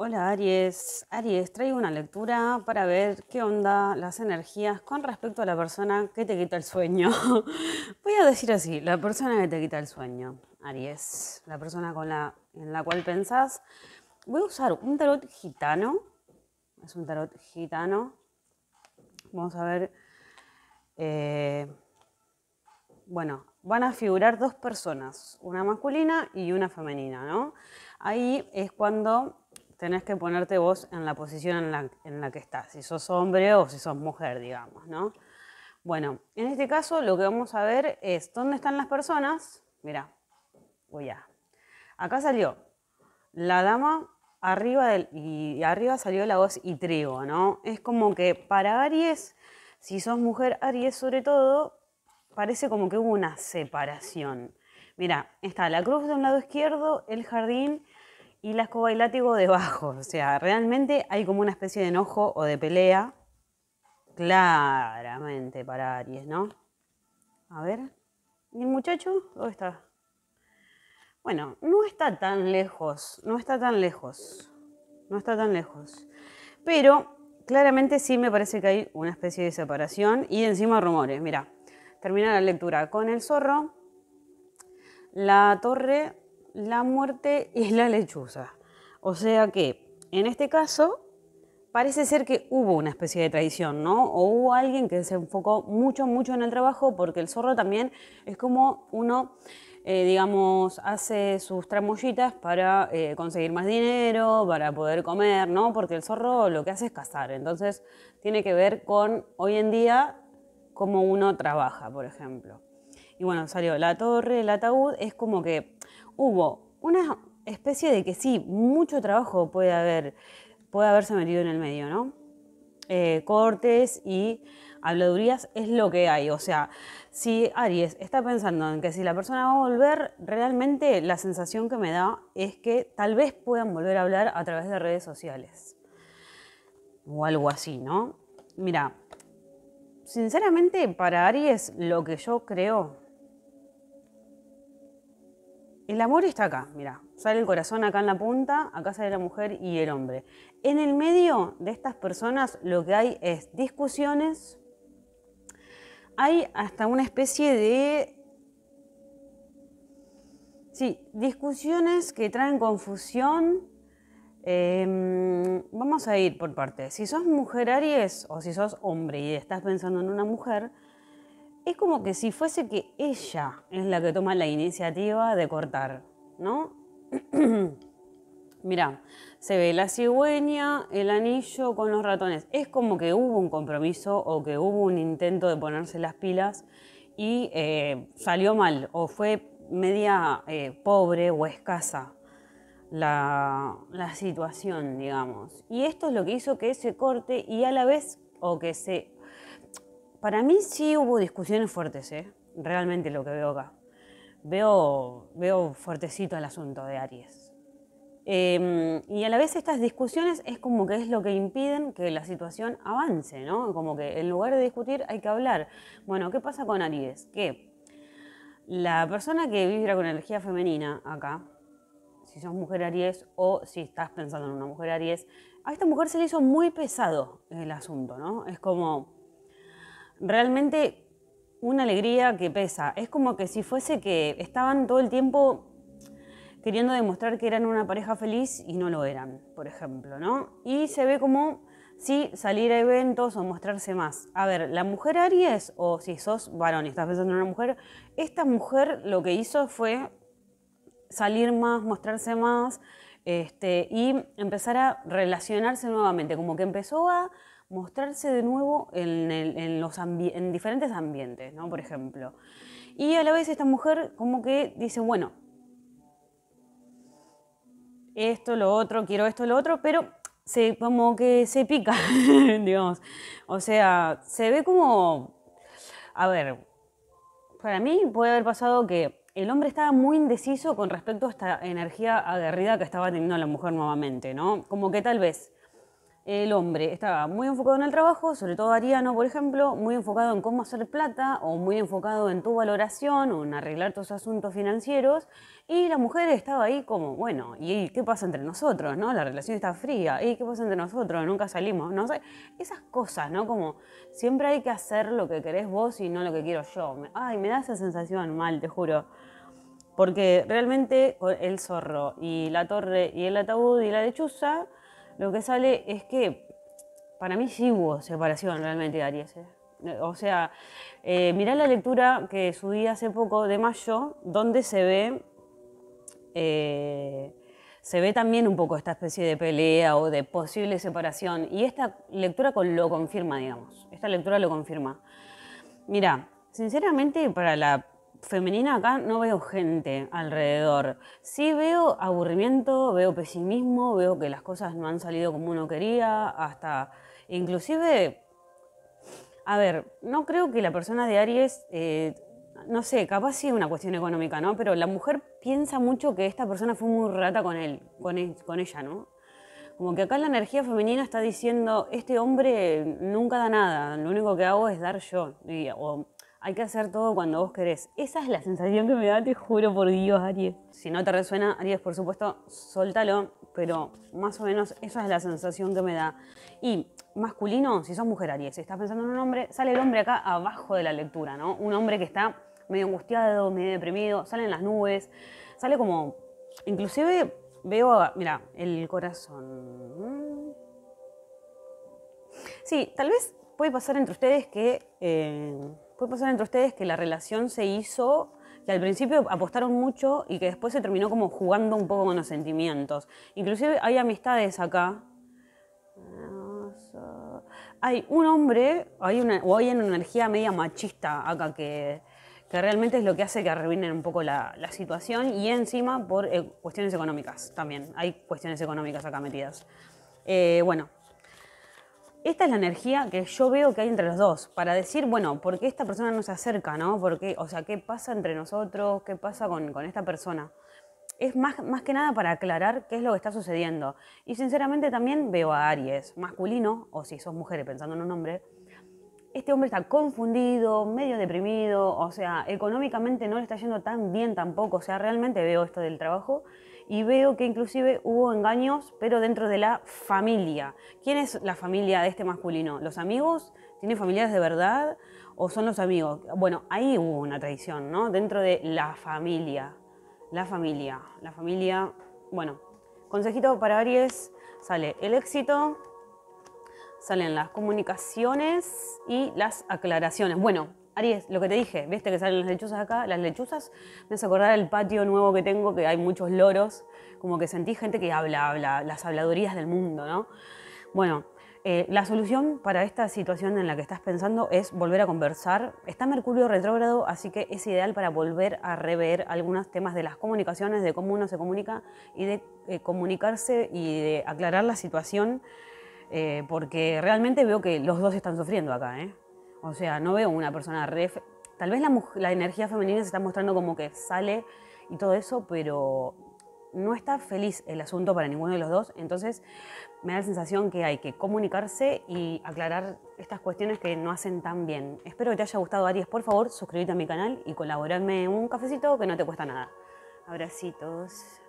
Hola Aries, Aries, traigo una lectura para ver qué onda las energías con respecto a la persona que te quita el sueño. Voy a decir así, la persona que te quita el sueño, Aries, la persona con la, en la cual pensás. Voy a usar un tarot gitano, es un tarot gitano. Vamos a ver, eh, bueno, van a figurar dos personas, una masculina y una femenina, ¿no? Ahí es cuando tenés que ponerte vos en la posición en la, que estás, si sos hombre o si sos mujer, digamos, ¿no? Bueno, en este caso lo que vamos a ver es dónde están las personas. Mira, voy a. Acá salió la dama arriba y arriba salió la voz y trigo, ¿no? Es como que para Aries, si sos mujer Aries sobre todo, parece como que hubo una separación. Mira, está la cruz de un lado izquierdo, el jardín y la escoba y látigo debajo. O sea, realmente hay como una especie de enojo o de pelea claramente para Aries, ¿no? A ver. ¿Y el muchacho? ¿Dónde está? Bueno, no está tan lejos, no está tan lejos, no está tan lejos. Pero claramente sí me parece que hay una especie de separación y encima rumores. Mira, termina la lectura con el zorro, la torre la muerte es la lechuza. O sea que, en este caso, parece ser que hubo una especie de tradición, ¿no? O hubo alguien que se enfocó mucho, mucho en el trabajo, porque el zorro también es como uno, eh, digamos, hace sus tramollitas para eh, conseguir más dinero, para poder comer, ¿no? Porque el zorro lo que hace es cazar, entonces tiene que ver con hoy en día cómo uno trabaja, por ejemplo. Y bueno, salió la torre, el ataúd, es como que hubo una especie de que sí, mucho trabajo puede haber, puede haberse metido en el medio, ¿no? Eh, cortes y habladurías es lo que hay. O sea, si Aries está pensando en que si la persona va a volver, realmente la sensación que me da es que tal vez puedan volver a hablar a través de redes sociales. O algo así, ¿no? Mira, sinceramente para Aries lo que yo creo el amor está acá, mira, sale el corazón acá en la punta, acá sale la mujer y el hombre. En el medio de estas personas lo que hay es discusiones, hay hasta una especie de... Sí, discusiones que traen confusión. Em, vamos a ir por partes. Si sos mujer Aries o si sos hombre y estás pensando en una mujer, es como que si fuese que ella es la que toma la iniciativa de cortar, ¿no? Mirá, se ve la cigüeña, el anillo con los ratones. Es como que hubo un compromiso o que hubo un intento de ponerse las pilas y eh, salió mal o fue media eh, pobre o escasa la, la situación, digamos. Y esto es lo que hizo que se corte y a la vez o que se para mí sí hubo discusiones fuertes, ¿eh? realmente lo que veo acá. Veo, veo fuertecito el asunto de Aries. Em, y a la vez estas discusiones es como que es lo que impiden que la situación avance, ¿no? Como que en lugar de discutir hay que hablar. Bueno, ¿qué pasa con Aries? Que la persona que vibra con energía femenina acá, si sos mujer Aries o si estás pensando en una mujer Aries, a esta mujer se le hizo muy pesado el asunto, ¿no? Es como realmente una alegría que pesa. Es como que si fuese que estaban todo el tiempo queriendo demostrar que eran una pareja feliz y no lo eran, por ejemplo, ¿no? Y se ve como si salir a eventos o mostrarse más. A ver, la mujer Aries, o si sos varón y estás pensando en una mujer, esta mujer lo que hizo fue salir más, mostrarse más, este, y empezar a relacionarse nuevamente, como que empezó a mostrarse de nuevo en, en los en diferentes ambientes, ¿no? Por ejemplo. Y a la vez esta mujer como que dice, bueno, esto, lo otro, quiero esto, lo otro, pero se, como que se pica, digamos. O sea, se ve como, a ver, para mí puede haber pasado que el hombre estaba muy indeciso con respecto a esta energía aguerrida que estaba teniendo la mujer nuevamente, ¿no? Como que tal vez el hombre estaba muy enfocado en el trabajo, sobre todo Ariano, por ejemplo, muy enfocado en cómo hacer plata o muy enfocado en tu valoración o en arreglar tus asuntos financieros. Y la mujer estaba ahí como, bueno, ¿y qué pasa entre nosotros? ¿no? La relación está fría, ¿y qué pasa entre nosotros? Nunca salimos, no sé. Esas cosas, ¿no? Como siempre hay que hacer lo que querés vos y no lo que quiero yo. Ay, me da esa sensación mal, te juro. Porque realmente el zorro y la torre y el ataúd y la lechuza lo que sale es que para mí sí hubo separación realmente de Aries. O sea, eh, mirá la lectura que subí hace poco de mayo, donde se ve, eh, se ve también un poco esta especie de pelea o de posible separación. Y esta lectura lo confirma, digamos. Esta lectura lo confirma. Mira, sinceramente, para la femenina acá no veo gente alrededor. Sí veo aburrimiento, veo pesimismo, veo que las cosas no han salido como uno quería, hasta inclusive, a ver, no creo que la persona de Aries, eh, no sé, capaz sí es una cuestión económica, ¿no? Pero la mujer piensa mucho que esta persona fue muy rata con él, con, e, con ella, ¿no? Como que acá la energía femenina está diciendo, este hombre nunca da nada, lo único que hago es dar yo. Y, hay que hacer todo cuando vos querés. Esa es la sensación que me da, te juro por Dios, Aries. Si no te resuena, Aries, por supuesto, suéltalo, pero más o menos esa es la sensación que me da. Y masculino, si sos mujer, Aries, si estás pensando en un hombre, sale el hombre acá abajo de la lectura, ¿no? Un hombre que está medio angustiado, medio deprimido, sale en las nubes, sale como... Inclusive veo, mira, el corazón. Sí, tal vez puede pasar entre ustedes que... Eh, puede pasar entre ustedes que la relación se hizo, que al principio apostaron mucho y que después se terminó como jugando un poco con los sentimientos. Inclusive hay amistades acá. Hay un hombre, hay una, o hay una energía media machista acá que, realmente es lo que hace que arruinen un poco la, situación y encima por eh, cuestiones económicas también. Hay cuestiones económicas acá metidas. Eh, bueno, esta es la energía que yo veo que hay entre los dos, para decir, bueno, ¿por qué esta persona no se acerca, no? ¿Por qué? O sea, ¿qué pasa entre nosotros? ¿Qué pasa con, esta persona? Es más, más que nada para aclarar qué es lo que está sucediendo. Y sinceramente también veo a Aries, masculino, o si sos mujer pensando en un hombre, este hombre está confundido, medio deprimido, o sea, económicamente no le está yendo tan bien tampoco, o sea, realmente veo esto del trabajo y veo que inclusive hubo engaños, pero dentro de la familia. ¿Quién es la familia de este masculino? ¿Los amigos? ¿Tiene familias de verdad? ¿O son los amigos? Bueno, ahí hubo una traición, ¿no? Dentro de la familia. La familia. La familia. Bueno, consejito para Aries sale el éxito, salen las comunicaciones y las aclaraciones. Bueno, Aries, lo que te dije, viste que salen las lechuzas acá, las lechuzas, me hace acordar el patio nuevo que tengo, que hay muchos loros, como que sentí gente que habla, habla, las habladurías del mundo, ¿no? Bueno, eh, la solución para esta situación en la que estás pensando es volver a conversar. Está Mercurio retrógrado, así que es ideal para volver a rever algunos temas de las comunicaciones, de cómo uno se comunica y de eh, comunicarse y de aclarar la situación eh, porque realmente veo que los dos están sufriendo acá, ¿eh? O sea, no veo una persona ref... Tal vez la, energía femenina se está mostrando como que sale y todo eso, pero no está feliz el asunto para ninguno de los dos, entonces me da la sensación que hay que comunicarse y aclarar estas cuestiones que no hacen tan bien. Espero que te haya gustado, Aries. Por favor, suscríbete a mi canal y colaborarme en un cafecito que no te cuesta nada. Abracitos.